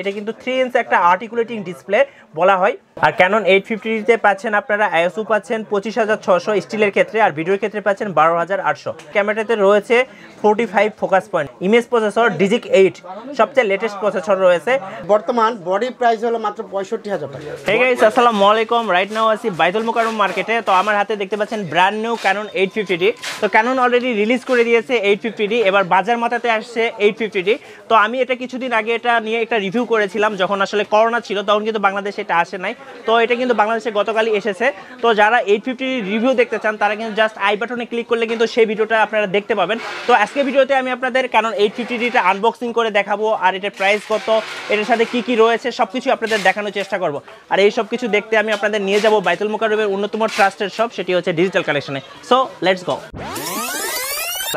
এটা কিন্তু three inch একটা আর্টিকুলেটিং ডিসপ্লে বলা হয় আর ক্যানন এইট ফিফটিতে পাচ্ছেন আপনারা আইএসও পাচ্ছেন পঁচিশ হাজার ছশো স্টিলের ক্ষেত্রে আর ভিডিওর ক্ষেত্রে পাচ্ছেন বারো হাজার আটশো ক্যামেরাতে রয়েছে forty five focus point image processor DIGIC eight সবচেয়ে লেটেস্ট প্রসেসর রয়েছে বর্তমান বডি প্রাইস হলো মাত্র পঁয়ষট্টি হাজার টাকা আসসালাম আলাইকুম রাইট নাও আছি বাইদুল মোকারম মার্কেটে তো আমার হাতে দেখতে পাচ্ছেন brand new Canon eight fifty D তো ক্যানন অলরেডি রিলিজ করে দিয়েছে এইট ফিফটিটি এবার বাজার মাথাতে আসছে এইট ফিফটিটি তো আমি এটা কিছুদিন আগে এটা নিয়ে একটা রিভিউ করেছিলাম যখন আসলে করোনা ছিল তখন কিন্তু বাংলাদেশে এটা আসে নাই তো এটা কিন্তু বাংলাদেশে গতকালই এসেছে তো যারা এইট ফিফটির রিভিউ দেখতে চান তারা কিন্তু জাস্ট আই বাটনে ক্লিক করলে কিন্তু সেই ভিডিওটা আপনারা দেখতে পাবেন তো আজকে ভিডিওতে আমি আপনাদের কারণ এইট ফিফটিটা আনবক্সিং করে দেখাবো আর এটার প্রাইস কত এটার সাথে কি কি রয়েছে সব কিছু আপনাদের দেখানোর চেষ্টা করব আর এই সব কিছু দেখতে আমি আপনাদের নিয়ে যাবো বাইতুল মুকারবের অন্যতম ট্রাস্টের সব সেটি হচ্ছে ডিজিটাল কালেকশনে সো লেটস গো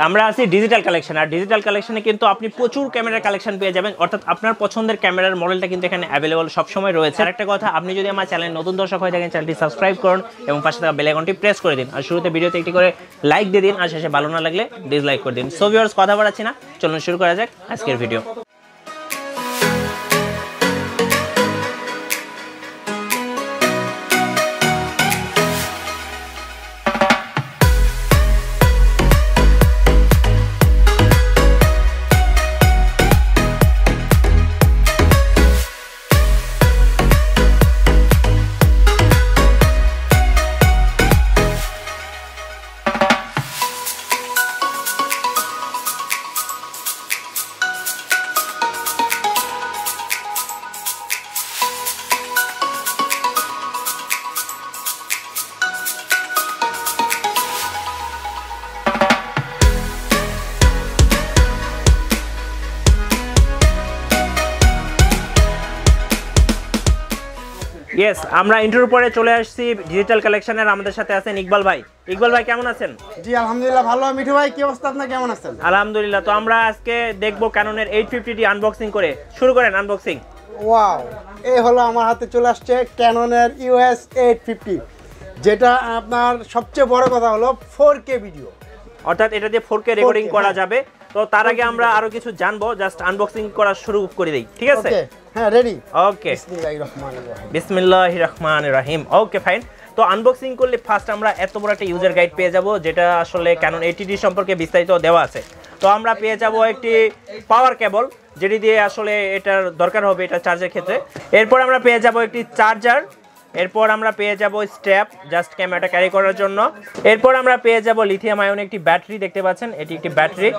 আমরা আছি ডিজিটাল কালেকশন আর ডিজিটাল কালেকশনে কিন্তু আপনি প্রচুর ক্যামেরার কালেকশন পেয়ে যাবেন অর্থাৎ আপনার পছন্দের ক্যামেরার মডেলটা কিন্তু এখানে অ্যাভেলেবল সবসময় রয়েছে আর একটা কথা আপনি যদি আমার চ্যানেল নতুন দর্শক হয়ে থাকেন চ্যানেলটি সাবস্ক্রাইব করুন এবং পাশে থাকা বেলাইকনটি প্রেস করে দিন আর শুরুতে ভিডিওতে একটি করে লাইক দিয়ে দিন আর শেষে ভালো না লাগলে ডিসলাইক করে দিন সো ভিওর্স কথা বাড়াচ্ছি না চলুন শুরু করা যাক আজকের ভিডিও ইয়েস আমরা ইন্টার পরে চলে আসছি ডিজিটাল কালেকশনের আমাদের সাথে আছেন ইকবাল ভাই ইকবাল ভাই কেমন আছেন জি আলহামদুলিল্লাহ ভালো মিঠু ভাই কি অবস্থা আপনার কেমন আছেন আলহামদুলিল্লাহ তো আমরা আজকে দেখব ক্যাননের 850 ডি আনবক্সিং করে শুরু করেন আনবক্সিং ওয়াও এই হলো আমার হাতে চলে আসছে ক্যাননের ইউএস 850 যেটা আপনার সবচেয়ে বড় কথা হলো 4K ভিডিও অর্থাৎ এটা দিয়ে 4K রেকর্ডিং করা হ্যাঁ। যাবে তো তার আগে আমরা আরো কিছু জানবো জাস্ট আনবক্সিং করা শুরু করে দিই ঠিক আছে হ্যাঁ রেডি ওকে বিসমিল্লাহির রহমানির রহিম ওকে ফাইন তো আনবক্সিং করলে ফার্স্ট আমরা এত বড় একটা ইউজার গাইড পেয়ে যাব যেটা আসলে ক্যানন এটিডি সম্পর্কে বিস্তারিত দেওয়া আছে তো আমরা পেয়ে যাব একটি পাওয়ার কেবল যেটি দিয়ে আসলে এটার দরকার হবে এটা চার্জের ক্ষেত্রে এরপর আমরা পেয়ে যাব একটি চার্জার এরপর আমরা পেয়ে যাব স্ট্যাপ জাস্ট ক্যামেরাটা ক্যারি করার জন্য এরপর আমরা পেয়ে যাব লিথিয়াম আয়ন একটি ব্যাটারি দেখতে পাচ্ছেন এটি একটি ব্যাটারি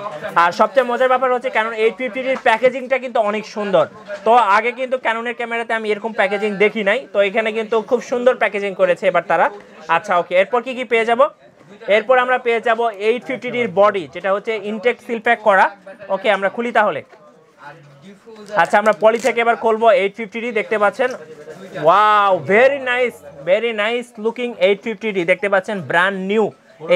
আর সবচেয়ে মজার ব্যাপার হচ্ছে ক্যানন এইট ফিফটির প্যাকেজিংটা কিন্তু অনেক সুন্দর তো আগে কিন্তু ক্যাননের ক্যামেরাতে আমি এরকম প্যাকেজিং দেখি নাই তো এখানে কিন্তু খুব সুন্দর প্যাকেজিং করেছে এবার তারা আচ্ছা ওকে এরপর কি কি পেয়ে যাব এরপর আমরা পেয়ে যাব এইট ফিফটিডির বডি যেটা হচ্ছে ইনটেক সিল প্যাক করা ওকে আমরা খুলি তাহলে আচ্ছা আমরা পলি থেকে এবার খুলবো এইট ফিফটিটি দেখতে পাচ্ছেন wow very nice very nice looking eight fifty D দেখতে পাচ্ছেন ব্র্যান্ড নিউ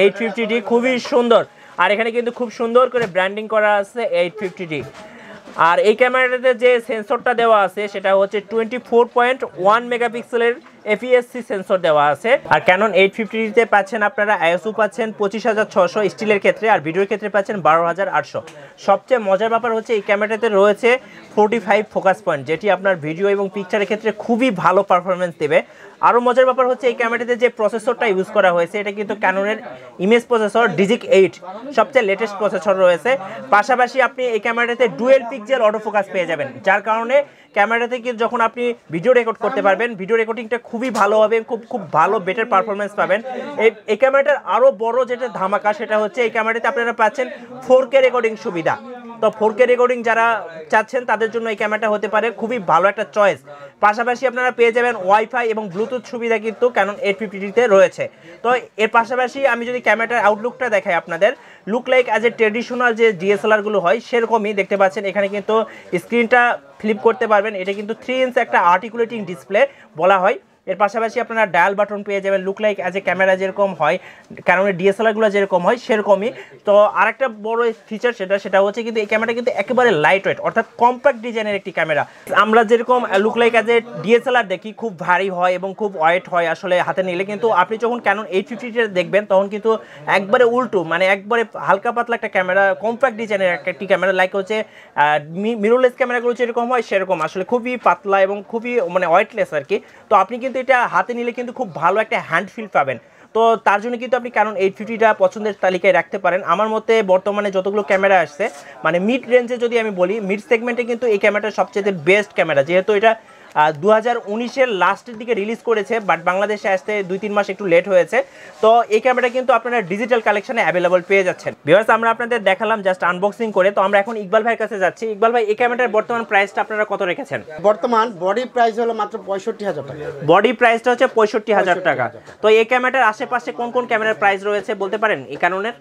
এইট ফিফটিটি খুবই সুন্দর আর এখানে কিন্তু খুব সুন্দর করে ব্র্যান্ডিং করা আছে এইট ফিফটিটি আর এই ক্যামেরাটাতে যে সেন্সরটা দেওয়া আছে সেটা হচ্ছে টোয়েন্টি ফোর পয়েন্ট ওয়ান মেগাপিক্সেলের এফিএসসি e সেন্সর দেওয়া আছে আর ক্যানন এইট ফিফটিতে পাচ্ছেন আপনারা আইএসও পাচ্ছেন পঁচিশ হাজার ছশো স্টিলের ক্ষেত্রে আর ভিডিওর ক্ষেত্রে পাচ্ছেন বারো হাজার আটশো সবচেয়ে মজার ব্যাপার হচ্ছে এই ক্যামেরাটাতে রয়েছে ফোর্টি ফাইভ ফোকাস পয়েন্ট যেটি আপনার ভিডিও এবং পিকচারের ক্ষেত্রে খুবই ভালো পারফরমেন্স দেবে আরও মজার ব্যাপার হচ্ছে এই ক্যামেরাটিতে যে প্রসেসরটা ইউজ করা হয়েছে এটা কিন্তু ক্যানোনের ইমেজ প্রসেসর ডিজিক এইট সবচেয়ে লেটেস্ট প্রসেসর রয়েছে পাশাপাশি আপনি এই ক্যামেরাতে ডুয়েল পিকজেল অটো ফোকাস পেয়ে যাবেন যার কারণে ক্যামেরাতে কিন্তু যখন আপনি ভিডিও রেকর্ড করতে পারবেন ভিডিও রেকর্ডিংটা খুবই ভালো হবে খুব খুব ভালো বেটার পারফরমেন্স পাবেন এই এই ক্যামেরাটার আরও বড় যেটা ধামাকা সেটা হচ্ছে এই ক্যামেরাতে আপনারা পাচ্ছেন ফোর কে রেকর্ডিং সুবিধা তো ফোর কে রেকর্ডিং যারা চাচ্ছেন তাদের জন্য এই ক্যামেরাটা হতে পারে খুবই ভালো একটা চয়েস পাশাপাশি আপনারা পেয়ে যাবেন ওয়াইফাই এবং ব্লুটুথ সুবিধা কিন্তু ক্যানন এইট ফিফটিতে রয়েছে তো এর পাশাপাশি আমি যদি ক্যামেরাটার আউটলুকটা দেখাই আপনাদের look like as a traditional যে ডিএসএলআরগুলো হয় সেরকমই দেখতে পাচ্ছেন এখানে কিন্তু স্ক্রিনটা ফ্লিপ করতে পারবেন এটা কিন্তু থ্রি ইঞ্চ একটা আর্টিকুলেটিং ডিসপ্লে বলা হয় এর পাশাপাশি আপনারা ডায়াল বাটন পেয়ে যাবেন look like as a camera যেরকম হয় কারণ ডিএসএলআরগুলো যেরকম হয় সেরকমই তো আরেকটা বড় ফিচার সেটা সেটা হচ্ছে কিন্তু এই ক্যামেরা কিন্তু একেবারে লাইট ওয়েট অর্থাৎ কম্প্যাক্ট ডিজাইনের একটি ক্যামেরা আমরা যেরকম look like as a DSLR দেখি খুব ভারী হয় এবং খুব ওয়েট হয় আসলে হাতে নিলে কিন্তু আপনি যখন ক্যানন এইট ফিফটিটা দেখবেন তখন কিন্তু একবারে উল্টো মানে একবারে হালকা পাতলা একটা ক্যামেরা কম্প্যাক্ট ডিজাইনের একটি ক্যামেরা লাইক হচ্ছে মিরোলেস uh, ক্যামেরাগুলো যেরকম হয় সেরকম আসলে খুবই পাতলা এবং খুবই মানে ওয়েটলেস আর কি তো আপনি কিন্তু কিন্তু এটা হাতে নিলে কিন্তু খুব ভালো একটা হ্যান্ড ফিল পাবেন তো তার জন্য কিন্তু আপনি কারণ এইট ফিফটিটা পছন্দের তালিকায় রাখতে পারেন আমার মতে বর্তমানে যতগুলো ক্যামেরা আসছে মানে মিড রেঞ্জে যদি আমি বলি মিড সেগমেন্টে কিন্তু এই ক্যামেরাটা সবচেয়ে বেস্ট ক্যামেরা যেহেতু এটা দু হাজার লাস্টের দিকে রিলিজ করেছে বাট বাংলাদেশে আসতে দুই তিন মাস একটু লেট হয়েছে তো এই ক্যামেরাটা কিন্তু আপনারা ডিজিটাল কালেকশনে অ্যাভেলেবল পেয়ে যাচ্ছেন বিভাস আমরা আপনাদের দেখালাম জাস্ট আনবক্সিং করে তো আমরা এখন ইকবাল ভাইয়ের কাছে যাচ্ছি ইকবাল ভাই এই ক্যামেরার বর্তমান প্রাইসটা আপনারা কত রেখেছেন বর্তমান বডি প্রাইস হলো মাত্র পঁয়ষট্টি হাজার টাকা বডি প্রাইসটা হচ্ছে পঁয়ষট্টি হাজার টাকা তো এই ক্যামেরাটার আশেপাশে কোন কোন ক্যামেরার প্রাইস রয়েছে বলতে পারেন এই কারণের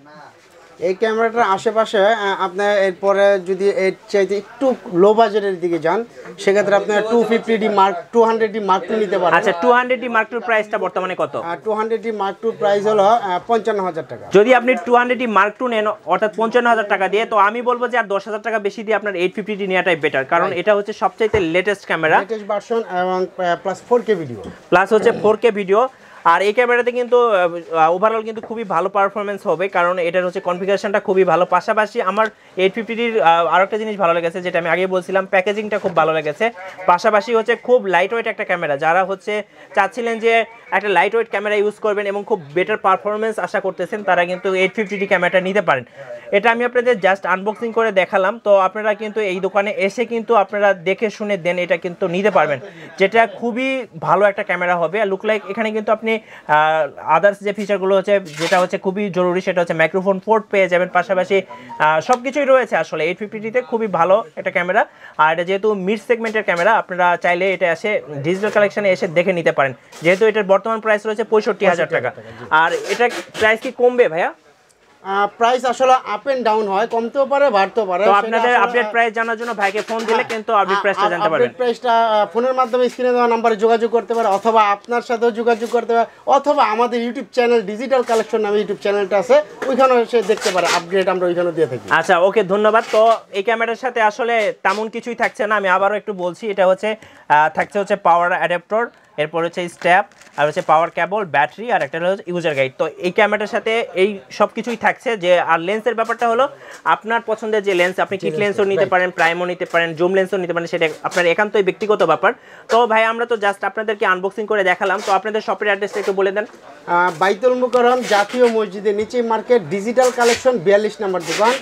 এই ক্যামেরাটার আশেপাশে আপনার এরপরে যদি এর চাইতে একটু লো বাজেটের দিকে যান সেক্ষেত্রে আপনার two fifty D mark two hundred D mark two নিতে পারেন আচ্ছা টু হান্ড্রেড ডি মার্ক টুর প্রাইসটা বর্তমানে কত টু হান্ড্রেড ডি মার্ক টুর প্রাইস হলো পঞ্চান্ন হাজার টাকা যদি আপনি two hundred D mark two নেন অর্থাৎ পঞ্চান্ন হাজার টাকা দিয়ে তো আমি বলবো যে আর দশ হাজার টাকা বেশি দিয়ে আপনার এইট ফিফটি ডি নেওয়াটাই বেটার কারণ এটা হচ্ছে সবচাইতে লেটেস্ট ক্যামেরা লেটেস্ট ভার্সন এবং plus four K video plus হচ্ছে ফোর কে ভিডিও আর এই ক্যামেরাতে কিন্তু ওভারঅল কিন্তু খুবই ভালো পারফরমেন্স হবে কারণ এটার হচ্ছে কনফিগারেশনটা খুবই ভালো পাশাপাশি আমার এইট ফিফটির আরও একটা জিনিস ভালো লেগেছে যেটা আমি আগে বলছিলাম প্যাকেজিংটা খুব ভালো লেগেছে পাশাপাশি হচ্ছে খুব লাইট ওয়েট একটা ক্যামেরা যারা হচ্ছে চাচ্ছিলেন যে একটা লাইট ওয়েট ক্যামেরা ইউজ করবেন এবং খুব বেটার পারফরমেন্স আশা করতেছেন তারা কিন্তু এইট ফিফটি ক্যামেরাটা নিতে পারেন এটা আমি আপনাদের জাস্ট আনবক্সিং করে দেখালাম তো আপনারা কিন্তু এই দোকানে এসে কিন্তু আপনারা দেখে শুনে দেন এটা কিন্তু নিতে পারবেন যেটা খুবই ভালো একটা ক্যামেরা হবে আর লুক লাইক এখানে কিন্তু আপনি আপনি আদার্স যে ফিচারগুলো হচ্ছে যেটা হচ্ছে খুবই জরুরি সেটা হচ্ছে মাইক্রোফোন ফোর্ট পেয়ে যাবেন পাশাপাশি সব কিছুই রয়েছে আসলে এইট ফিফটিতে খুবই ভালো একটা ক্যামেরা আর এটা যেহেতু মিড সেগমেন্টের ক্যামেরা আপনারা চাইলে এটা এসে ডিজিটাল কালেকশানে এসে দেখে নিতে পারেন যেহেতু এটার বর্তমান প্রাইস রয়েছে পঁয়ষট্টি হাজার টাকা আর এটা প্রাইস কি কমবে ভাইয়া প্রাইস আসলে আপ এন্ড ডাউন হয় কমতেও পারে বাড়তেও পারে তো আপনাদের আপডেট প্রাইস জানার জন্য ভাইকে ফোন দিলে হ্যাঁ, কিন্তু আপডেট প্রাইসটা জানতে পারবেন আপডেট প্রাইসটা ফোনের মাধ্যমে স্ক্রিনে দেওয়া নম্বরে যোগাযোগ করতে পারে অথবা আপনার সাথেও যোগাযোগ করতে পারে অথবা আমাদের ইউটিউব চ্যানেল ডিজিটাল কালেকশন নামে ইউটিউব চ্যানেলটা আছে ওইখানেও এসে দেখতে পারে আপডেট আমরা ওইখানে দিয়ে থাকি আচ্ছা ওকে ধন্যবাদ তো এই ক্যামেরার সাথে আসলে তেমন কিছুই থাকছে না আমি আবারও একটু বলছি এটা হচ্ছে থাকছে হচ্ছে পাওয়ার অ্যাডাপ্টর এরপর হচ্ছে স্ট্যাপ আর হচ্ছে পাওয়ার কেবল ব্যাটারি আর একটা হলো ইউজার গাইড তো এই ক্যামেরাটার সাথে এই সব কিছুই থাকছে যে আর লেন্সের ব্যাপারটা হলো আপনার পছন্দের যে লেন্স আপনি কিট লেন্সও নিতে পারেন প্রাইমও নিতে পারেন জুম লেন্সও নিতে পারেন সেটা আপনার একান্তই ব্যক্তিগত ব্যাপার তো ভাই আমরা তো জাস্ট আপনাদেরকে আনবক্সিং করে দেখালাম তো আপনাদের শপের অ্যাড্রেসটা একটু বলে দেন বাইতুল মুকরম জাতীয় মসজিদের নিচে মার্কেট ডিজিটাল কালেকশন বিয়াল্লিশ নাম্বার দোকান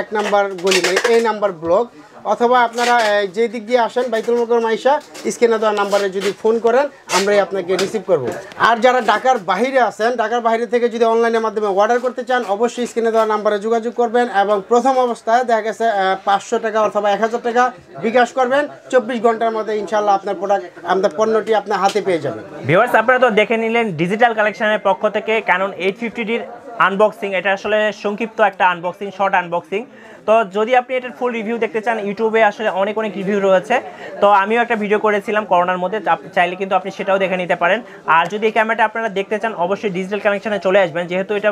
এক নাম্বার গলি মানে এই নাম্বার ব্লক অথবা আপনারা যে দিক দিয়ে আসেন বাইতুল মোকর মাইশা স্ক্রিনে দেওয়া নাম্বারে যদি ফোন করেন আমরাই আপনাকে রিসিভ করব আর যারা ঢাকার বাইরে আছেন ঢাকার বাইরে থেকে যদি অনলাইনের মাধ্যমে অর্ডার করতে চান অবশ্যই স্ক্রিনে দেওয়া নাম্বারে যোগাযোগ করবেন এবং প্রথম অবস্থায় দেখা গেছে পাঁচশো টাকা অথবা এক হাজার টাকা বিকাশ করবেন চব্বিশ ঘন্টার মধ্যে ইনশাল্লাহ আপনার প্রোডাক্ট আপনার পণ্যটি আপনার হাতে পেয়ে যাবেন ভিওয়ার্স আপনারা তো দেখে নিলেন ডিজিটাল কালেকশনের পক্ষ থেকে ক্যানন এইট ডির আনবক্সিং এটা আসলে সংক্ষিপ্ত একটা আনবক্সিং শর্ট আনবক্সিং তো যদি আপনি এটার ফুল রিভিউ দেখতে চান ইউটিউবে আসলে অনেক অনেক রিভিউ রয়েছে তো আমিও একটা ভিডিও করেছিলাম করোনার মধ্যে চাইলে কিন্তু আপনি সেটাও দেখে নিতে পারেন আর যদি এই ক্যামেরাটা আপনারা দেখতে চান অবশ্যই ডিজিটাল কানেকশানে চলে আসবেন যেহেতু এটা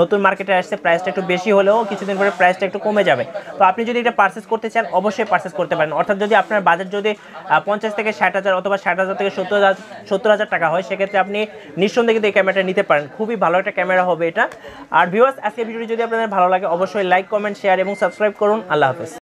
নতুন মার্কেটে আসছে প্রাইসটা একটু বেশি হলেও কিছুদিন পরে প্রাইসটা একটু কমে যাবে তো আপনি যদি এটা পার্চেস করতে চান অবশ্যই পার্চেস করতে পারেন অর্থাৎ যদি আপনার বাজেট যদি পঞ্চাশ থেকে ষাট হাজার অথবা ষাট হাজার থেকে সত্তর হাজার সত্তর হাজার টাকা হয় সেক্ষেত্রে আপনি নিঃসন্দেহে কিন্তু এই ক্যামেরাটা নিতে পারেন খুবই ভালো একটা ক্যামেরা হবে এটা আর ভিউয়ার্স আজকে ভিডিওটি যদি আপনাদের ভালো লাগে অবশ্যই লাইক কমেন্ট শেয়ার এবং সাবস্ক্রাইব করুন আল্লাহ হাফেজ